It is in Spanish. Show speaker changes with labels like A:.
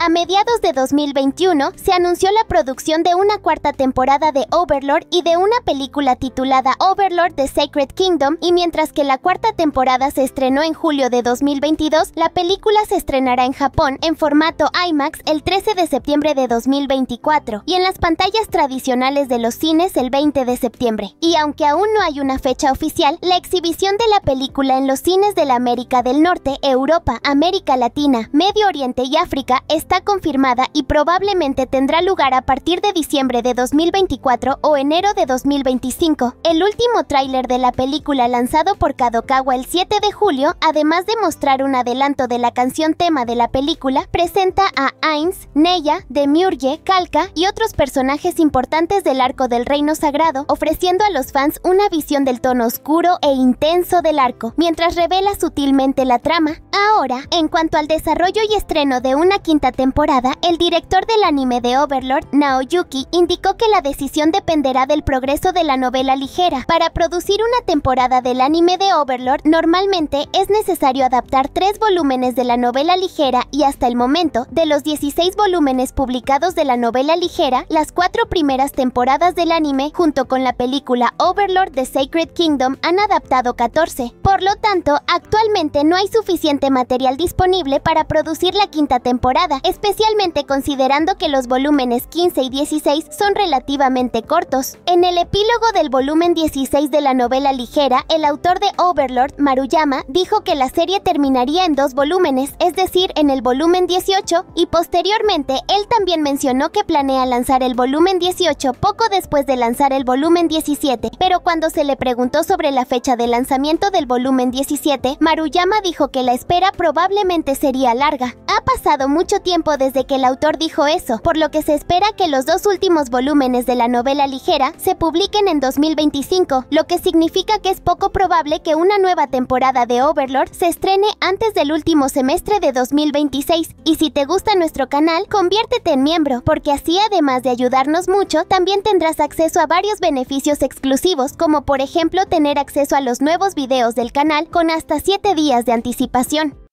A: A mediados de 2021 se anunció la producción de una cuarta temporada de Overlord y de una película titulada Overlord The Sacred Kingdom y mientras que la cuarta temporada se estrenó en julio de 2022, la película se estrenará en Japón en formato IMAX el 13 de septiembre de 2024 y en las pantallas tradicionales de los cines el 20 de septiembre. Y aunque aún no hay una fecha oficial, la exhibición de la película en los cines de la América del Norte, Europa, América Latina, Medio Oriente y África está está confirmada y probablemente tendrá lugar a partir de diciembre de 2024 o enero de 2025. El último tráiler de la película lanzado por Kadokawa el 7 de julio, además de mostrar un adelanto de la canción tema de la película, presenta a Ainz, Neya, Demiurge, Kalka y otros personajes importantes del arco del Reino Sagrado, ofreciendo a los fans una visión del tono oscuro e intenso del arco, mientras revela sutilmente la trama. Ahora, en cuanto al desarrollo y estreno de una quinta temporada, el director del anime de Overlord, Naoyuki, indicó que la decisión dependerá del progreso de la novela ligera. Para producir una temporada del anime de Overlord, normalmente es necesario adaptar tres volúmenes de la novela ligera y hasta el momento, de los 16 volúmenes publicados de la novela ligera, las cuatro primeras temporadas del anime, junto con la película Overlord The Sacred Kingdom, han adaptado 14. Por lo tanto, actualmente no hay suficiente material disponible para producir la quinta temporada especialmente considerando que los volúmenes 15 y 16 son relativamente cortos. En el epílogo del volumen 16 de la novela ligera, el autor de Overlord, Maruyama, dijo que la serie terminaría en dos volúmenes, es decir, en el volumen 18, y posteriormente él también mencionó que planea lanzar el volumen 18 poco después de lanzar el volumen 17, pero cuando se le preguntó sobre la fecha de lanzamiento del volumen 17, Maruyama dijo que la espera probablemente sería larga pasado mucho tiempo desde que el autor dijo eso, por lo que se espera que los dos últimos volúmenes de la novela ligera se publiquen en 2025, lo que significa que es poco probable que una nueva temporada de Overlord se estrene antes del último semestre de 2026. Y si te gusta nuestro canal, conviértete en miembro, porque así además de ayudarnos mucho, también tendrás acceso a varios beneficios exclusivos, como por ejemplo tener acceso a los nuevos videos del canal con hasta 7 días de anticipación.